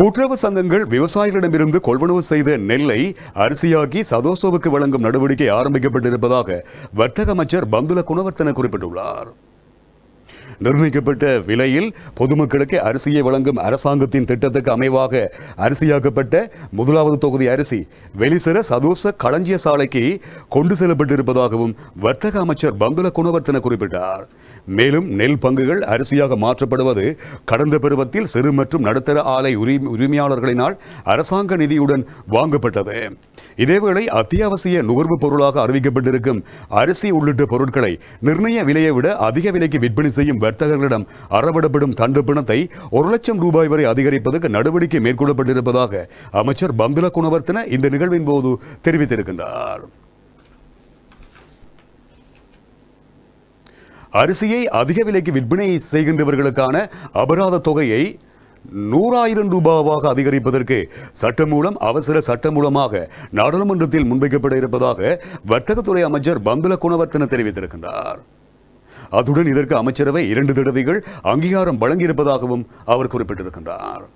கூட்டுறவு சங்கங்கள் விவசாயிகளிடமிருந்து கொள்வனவு செய்த நெல்லை அரிசியாகி சதோசோவுக்கு வழங்கும் நடவடிக்கை ஆரம்பிக்கப்பட்டிருப்பதாக வர்த்தக அமைச்சர் பந்துல குணவர்த்தன குறிப்பிட்டுள்ளார் நிர்ணயிக்கப்பட்ட விலையில் பொதுமக்களுக்கு அரிசியை வழங்கும் அரசாங்கத்தின் திட்டத்துக்கு அமைவாக அரிசியாக்கப்பட்ட முதலாவது தொகுதி அரிசி வெளிசிற சதோச களஞ்சிய சாலைக்கு கொண்டு செல்லப்பட்டிருப்பதாகவும் வர்த்தக அமைச்சர் பங்குல குணவர்த்தன குறிப்பிட்டார் மேலும் நெல் பங்குகள் அரிசியாக மாற்றப்படுவது கடந்த பருவத்தில் சிறு மற்றும் நடுத்தர ஆலை உரிமையாளர்களினால் அரசாங்க நிதியுடன் வாங்கப்பட்டது இதேவேளை அத்தியாவசிய நுகர்வு பொருளாக அறிவிக்கப்பட்டிருக்கும் அரிசி உள்ளிட்ட பொருட்களை நிர்ணய விலையை விட அதிக விலைக்கு விற்பனை செய்யும் வர்த்தகர்களிடம் அறவிடப்படும் தண்டு பிணத்தை ஒரு லட்சம் ரூபாய் வரை அதிகரிப்பதற்கு நடவடிக்கை மேற்கொள்ளப்பட்டிருப்பதாக அமைச்சர் பந்துல குணவர்த்தன இந்த நிகழ்வின் போது தெரிவித்திருக்கின்றார் அரிசியை அதிக விலைக்கு விற்பனை செய்கின்றவர்களுக்கான அபராத தொகையை நூறாயிரம் ரூபாவாக அதிகரிப்பதற்கு சட்டம் மூலம் அவசர சட்டம் மூலமாக நாடாளுமன்றத்தில் முன்வைக்கப்பட இருப்பதாக வர்த்தகத்துறை அமைச்சர் பந்துல குணவர்த்தன தெரிவித்திருக்கின்றார் அதுடன் இதற்கு அமைச்சரவை இரண்டு தடவைகள் அங்கீகாரம் வழங்கியிருப்பதாகவும் அவர் குறிப்பிட்டிருக்கின்றார்